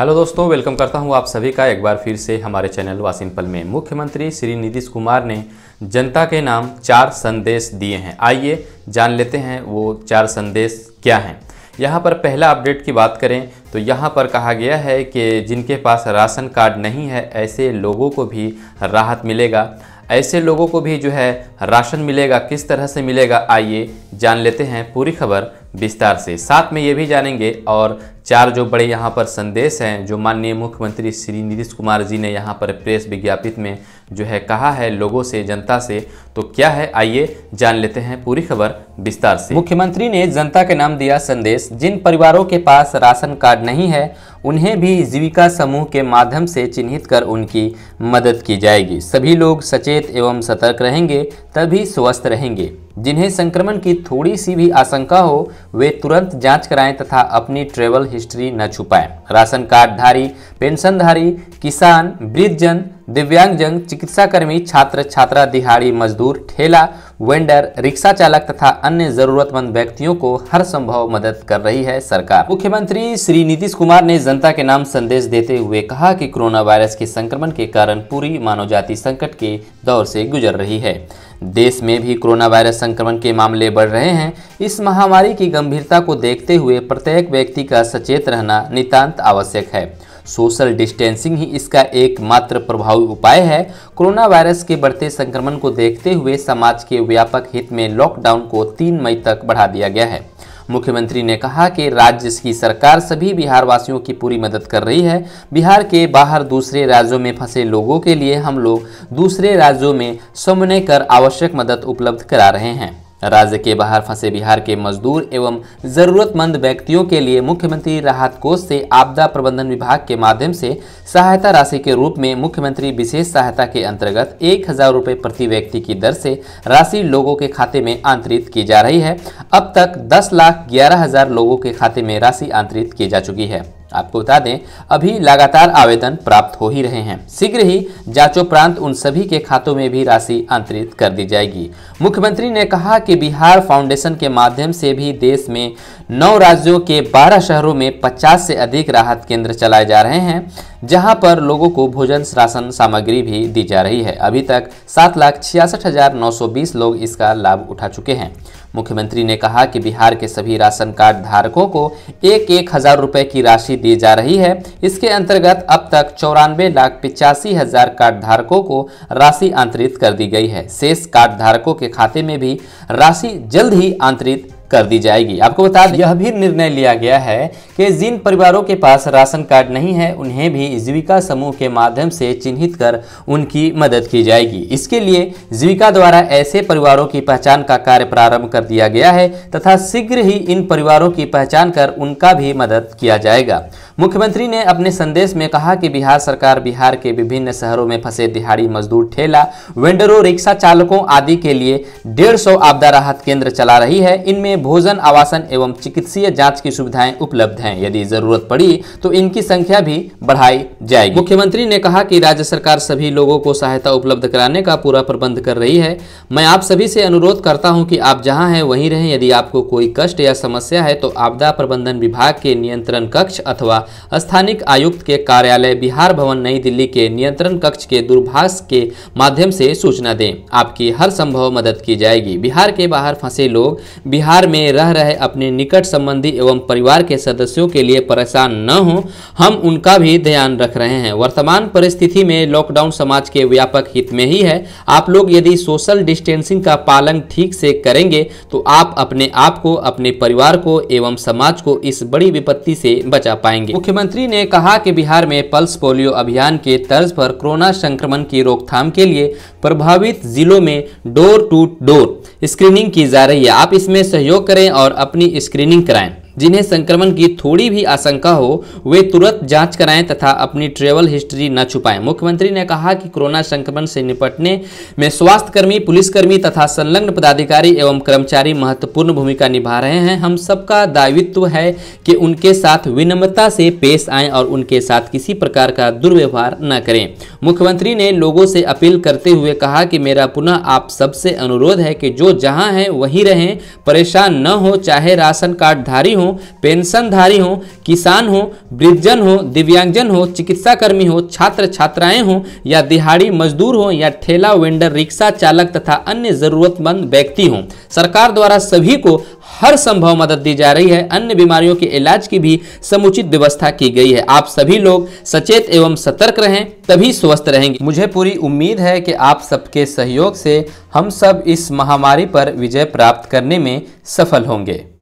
hello दोस्तों welcome करता हूं आप सभी का एक बार फिर से हमारे चैनल वा में मुख्यमंत्री श्री नीतीश कुमार ने जनता के नाम चार संदेश दिए हैं आइए जान लेते हैं वो चार संदेश क्या हैं यहाँ पर पहला अपडेट की बात करें तो यहाँ पर कहा गया है कि जिनके पास राशन कार्ड नहीं है ऐसे लोगों को भी राहत मिलेगा ऐसे लोगों को भी जो है राशन मिलेगा किस तरह से मिलेगा आइए जान लेते हैं पूरी खबर विस्तार से साथ में ये भी जानेंगे और चार जो बड़े यहाँ पर संदेश हैं जो माननीय मुख्यमंत्री श्री नीतीश कुमार जी ने यहाँ पर प्रेस विज्ञापित में जो है कहा है लोगों से जनता से तो क्या है आइए जान लेते हैं पूरी खबर विस्तार से मुख्यमंत्री ने जनता के नाम दिया संदेश जिन परिवारों के पास राशन कार्ड नहीं है उन्हें भी जीविका समूह के माध्यम से चिन्हित कर उनकी मदद की जाएगी सभी लोग सचेत एवं सतर्क रहेंगे तभी स्वस्थ रहेंगे जिन्हें संक्रमण की थोड़ी सी भी आशंका हो वे तुरंत जांच कराएं तथा अपनी ट्रेवल हिस्ट्री न छुपाएं राशन कार्डधारी पेंशनधारी किसान वृद्धजन दिव्यांगजन चिकित्साकर्मी छात्र छात्रा दिहाड़ी मजदूर ठेला वेंडर रिक्शा चालक तथा अन्य जरूरतमंद व्यक्तियों को हर संभव मदद कर रही है सरकार मुख्यमंत्री श्री नीतीश कुमार ने जनता के नाम संदेश देते हुए कहा कि कोरोना वायरस के संक्रमण के कारण पूरी मानव जाति संकट के दौर से गुजर रही है देश में भी कोरोना वायरस संक्रमण के मामले बढ़ रहे हैं इस महामारी की गंभीरता को देखते हुए प्रत्येक व्यक्ति का सचेत रहना नितान्त आवश्यक है सोशल डिस्टेंसिंग ही इसका एकमात्र प्रभावी उपाय है कोरोना वायरस के बढ़ते संक्रमण को देखते हुए समाज के व्यापक हित में लॉकडाउन को तीन मई तक बढ़ा दिया गया है मुख्यमंत्री ने कहा कि राज्य की सरकार सभी बिहारवासियों की पूरी मदद कर रही है बिहार के बाहर दूसरे राज्यों में फंसे लोगों के लिए हम लोग दूसरे राज्यों में समन्वय कर आवश्यक मदद उपलब्ध करा रहे हैं राज्य के बाहर फंसे बिहार के मजदूर एवं जरूरतमंद व्यक्तियों के लिए मुख्यमंत्री राहत कोष से आपदा प्रबंधन विभाग के माध्यम से सहायता राशि के रूप में मुख्यमंत्री विशेष सहायता के अंतर्गत एक हजार रुपये प्रति व्यक्ति की दर से राशि लोगों के खाते में आंतरित की जा रही है अब तक दस लाख ग्यारह हजार लोगों के खाते में राशि आंतरित की जा चुकी है आपको बता दें अभी लगातार आवेदन प्राप्त हो ही रहे हैं शीघ्र ही जांचोपरांत उन सभी के खातों में भी राशि अंतरित कर दी जाएगी मुख्यमंत्री ने कहा कि बिहार फाउंडेशन के माध्यम से भी देश में नौ राज्यों के बारह शहरों में पचास से अधिक राहत केंद्र चलाए जा रहे हैं जहां पर लोगों को भोजन राशन सामग्री भी दी जा रही है अभी तक सात लाख छियासठ हजार नौ सौ बीस लोग इसका लाभ उठा चुके हैं मुख्यमंत्री ने कहा कि बिहार के सभी राशन कार्ड धारकों को एक एक हजार रुपये की राशि दी जा रही है इसके अंतर्गत अब तक चौरानवे लाख पिचासी हजार कार्ड धारकों को राशि अंतरित कर दी गई है शेष कार्ड धारकों के खाते में भी राशि जल्द ही अंतरित कर दी जाएगी आपको बता दें यह भी निर्णय लिया गया है कि जिन परिवारों के पास राशन कार्ड नहीं है उन्हें भी जीविका समूह के माध्यम से चिन्हित कर उनकी मदद की जाएगी इसके लिए जीविका द्वारा ऐसे परिवारों की पहचान का कार्य प्रारंभ कर दिया गया है तथा शीघ्र ही इन परिवारों की पहचान कर उनका भी मदद किया जाएगा मुख्यमंत्री ने अपने संदेश में कहा कि बिहार सरकार बिहार के विभिन्न शहरों में फंसे दिहाड़ी मजदूर ठेला वेंडरों रिक्शा चालकों आदि के लिए डेढ़ आपदा राहत केंद्र चला रही है इनमें भोजन आवासन एवं चिकित्सीय जांच की सुविधाएं उपलब्ध हैं यदि जरूरत पड़ी तो इनकी संख्या भी बढ़ाई जाएगी मुख्यमंत्री ने कहा कि राज्य सरकार सभी लोगों को सहायता उपलब्ध कराने का पूरा प्रबंध कर रही है मैं आप सभी से अनुरोध करता हूं कि आप जहां हैं वहीं रहें यदि आपको कोई कष्ट या समस्या है तो आपदा प्रबंधन विभाग के नियंत्रण कक्ष अथवा स्थानिक आयुक्त के कार्यालय बिहार भवन नई दिल्ली के नियंत्रण कक्ष के दूरभाष के माध्यम से सूचना दें आपकी हर संभव मदद की जाएगी बिहार के बाहर फंसे लोग बिहार में रह रहे अपने निकट संबंधी एवं परिवार के सदस्यों के लिए परेशान न हो हम उनका भी ध्यान रख रहे हैं वर्तमान परिस्थिति में लॉकडाउन समाज के व्यापक हित में ही है आप लोग यदि सोशल डिस्टेंसिंग का पालन ठीक से करेंगे तो आप अपने आप को अपने परिवार को एवं समाज को इस बड़ी विपत्ति से बचा पाएंगे मुख्यमंत्री ने कहा कि बिहार में पल्स पोलियो अभियान के तर्ज पर कोरोना संक्रमण की रोकथाम के लिए प्रभावित जिलों में डोर टू डोर स्क्रीनिंग की जा रही है आप इसमें सहयोग करें और अपनी स्क्रीनिंग कराएं जिन्हें संक्रमण की थोड़ी भी आशंका हो वे तुरंत जांच कराएं तथा अपनी ट्रेवल हिस्ट्री न छुपाएं मुख्यमंत्री ने कहा कि कोरोना संक्रमण से निपटने में स्वास्थ्यकर्मी पुलिसकर्मी तथा संलग्न पदाधिकारी एवं कर्मचारी महत्वपूर्ण भूमिका निभा रहे हैं हम सबका दायित्व है कि उनके साथ विनम्रता से पेश आए और उनके साथ किसी प्रकार का दुर्व्यवहार न करें मुख्यमंत्री ने लोगों से अपील करते हुए कहा कि मेरा पुनः आप सबसे अनुरोध है कि जो जहां हैं वहीं रहें परेशान न हो चाहे राशन कार्डधारी हो हों पेंशनधारी हों किसान हों वृद्धजन हों दिव्यांगजन हों चिकित्साकर्मी हों छात्र छात्राएं हों या दिहाड़ी मजदूर हों या ठेला वेंडर रिक्शा चालक तथा अन्य जरूरतमंद व्यक्ति हों सरकार द्वारा सभी को हर संभव मदद दी जा रही है अन्य बीमारियों के इलाज की भी समुचित व्यवस्था की गई है आप सभी लोग सचेत एवं सतर्क रहें तभी स्वस्थ रहेंगे मुझे पूरी उम्मीद है कि आप सबके सहयोग से हम सब इस महामारी पर विजय प्राप्त करने में सफल होंगे